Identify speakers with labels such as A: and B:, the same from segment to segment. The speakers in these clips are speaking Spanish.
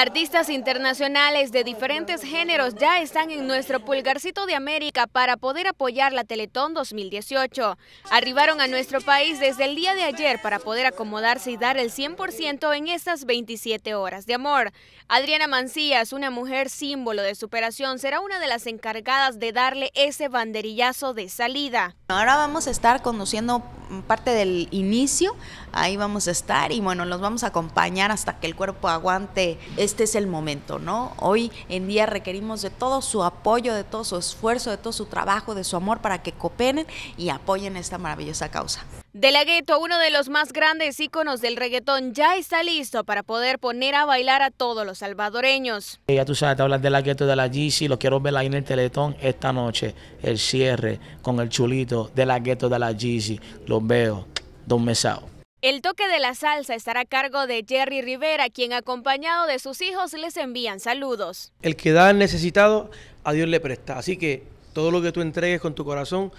A: Artistas internacionales de diferentes géneros ya están en nuestro pulgarcito de América para poder apoyar la Teletón 2018. Arribaron a nuestro país desde el día de ayer para poder acomodarse y dar el 100% en estas 27 horas de amor. Adriana Mancías, una mujer símbolo de superación, será una de las encargadas de darle ese banderillazo de salida.
B: Ahora vamos a estar conduciendo parte del inicio, ahí vamos a estar y bueno, los vamos a acompañar hasta que el cuerpo aguante. Este es el momento, ¿no? Hoy en día requerimos de todo su apoyo, de todo su esfuerzo, de todo su trabajo, de su amor para que cooperen y apoyen esta maravillosa causa. De la
A: Gueto, uno de los más grandes íconos del reggaetón, ya está listo para poder poner a bailar a todos los salvadoreños.
C: Eh, ya tú sabes, te hablas de la Gueto de la GC, lo quiero ver ahí en el Teletón esta noche, el cierre con el chulito de la Gueto de la GC, los veo, Don Mesao.
A: El toque de la salsa estará a cargo de Jerry Rivera, quien acompañado de sus hijos les envían saludos.
C: El que da necesitado, a Dios le presta. Así que todo lo que tú entregues con tu corazón,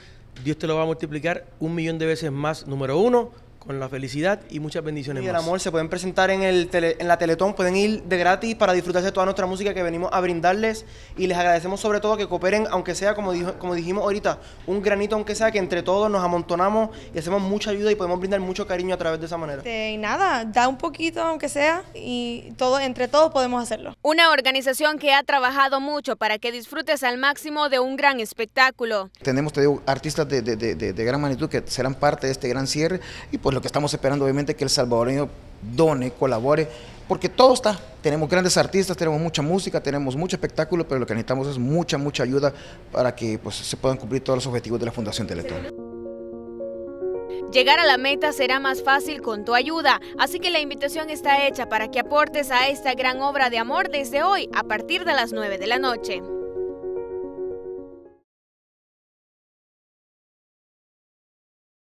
C: Dios te lo va a multiplicar un millón de veces más, número uno con la felicidad y muchas bendiciones. Y el amor,
D: se pueden presentar en, el en la Teletón, pueden ir de gratis para disfrutarse de toda nuestra música que venimos a brindarles y les agradecemos sobre todo que cooperen, aunque sea, como, como dijimos ahorita, un granito, aunque sea, que entre todos nos amontonamos y hacemos mucha ayuda y podemos brindar mucho cariño a través de esa manera.
A: Este, y nada, da un poquito, aunque sea, y todo, entre
B: todos podemos hacerlo.
A: Una organización que ha trabajado mucho para que disfrutes al máximo de un gran espectáculo.
E: Tenemos, artistas de, gran magnitud que serán parte de este gran cierre pues lo que estamos esperando obviamente es que el salvadoreño done, colabore, porque todo está, tenemos grandes artistas, tenemos mucha música, tenemos mucho espectáculo, pero lo que necesitamos es mucha, mucha ayuda para que pues, se puedan cumplir todos los objetivos de la Fundación Teletón.
A: Llegar a la meta será más fácil con tu ayuda, así que la invitación está hecha para que aportes a esta gran obra de amor desde hoy a partir de las 9 de la noche.